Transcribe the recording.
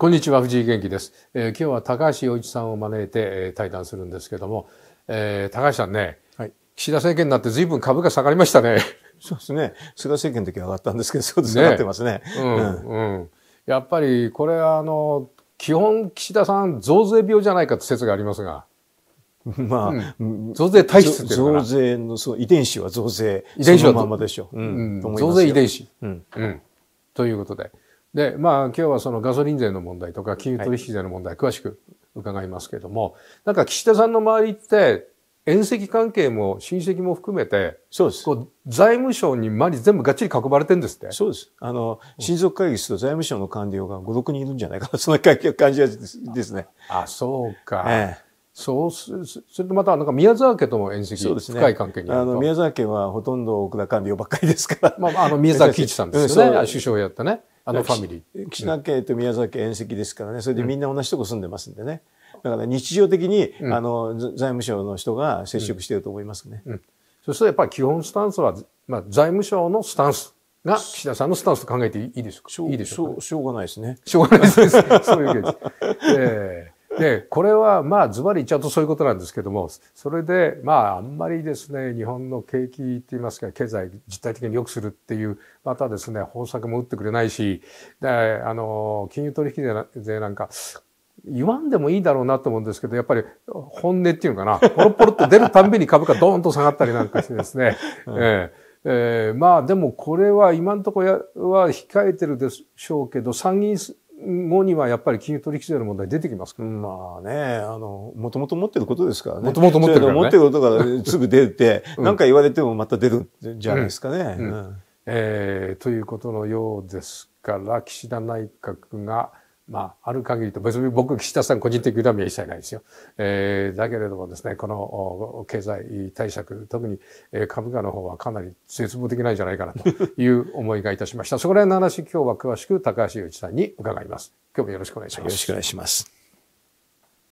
こんにちは、藤井元気です。えー、今日は高橋洋一さんを招いて、えー、対談するんですけども、えー、高橋さんね、はい、岸田政権になって随分株価下がりましたね。そうですね。菅政権の時は上がったんですけど、そうですね。下がってますね。うん、うん、やっぱり、これあの、基本岸田さん増税病じゃないかって説がありますが。まあ、うん、増税体質っていうの増税の、そう、遺伝子は増税。遺伝子はままでしょう。うん、うん、増税遺伝子。うん。うん。ということで。で、まあ今日はそのガソリン税の問題とか金融取引税の問題、詳しく伺いますけれども、なんか岸田さんの周りって遠赤関係も親戚も含めて、そうです。こう財務省に周り全部がっちり囲まれてるんですってそうです。あの、親族会議室と財務省の官僚が5、6人いるんじゃないかな、そんな感じですね。あ、そうか。ええそうす、それとまた、なんか宮沢家とも遠赤、そうですね、深い関係にあの、宮沢家はほとんど奥田官僚ばっかりですから。まあ、あの、宮沢喜一さんですよね。首相やったね。あのファミリー。岸田家と宮崎家遠戚ですからね、それでみんな同じとこ住んでますんでね。だから日常的に、うん、あの財務省の人が接触していると思いますね。うんうん、そしたらやっぱり基本スタンスは、まあ、財務省のスタンスが岸田さんのスタンスと考えていいでしょうか。いいでしょうか、しょうがないですね。しょうがないです、ね。そういうわけです。えーで、これはまあズバリ言っちゃうとそういうことなんですけども、それでまああんまりですね、日本の景気って言いますか、経済実体的に良くするっていう、またですね、方策も打ってくれないし、で、あの、金融取引税なんか、言わんでもいいだろうなと思うんですけど、やっぱり本音っていうのかな、ポロポロって出るたんびに株価ドーンと下がったりなんかしてですね、えーえー、まあでもこれは今のところは控えてるでしょうけど、参議院後にはやっぱり金融取引所の問題出てきますから、まあね、あの、もともと持ってることですからね。もともと持ってるから、ね、持ってることからすぐ出て、何、うん、か言われてもまた出るんじゃないですかね。うんうん、えー、ということのようですから、岸田内閣が、まあ、ある限りと、別に僕、岸田さん個人的恨みは一切ないですよ。えー、だけれどもですね、この経済対策、特に株価の方はかなり絶望的ないんじゃないかなと いう思いがいたしました。そこら辺の話、今日は詳しく高橋祐一さんに伺います。今日もよろしくお願いします。よろしくお願いします。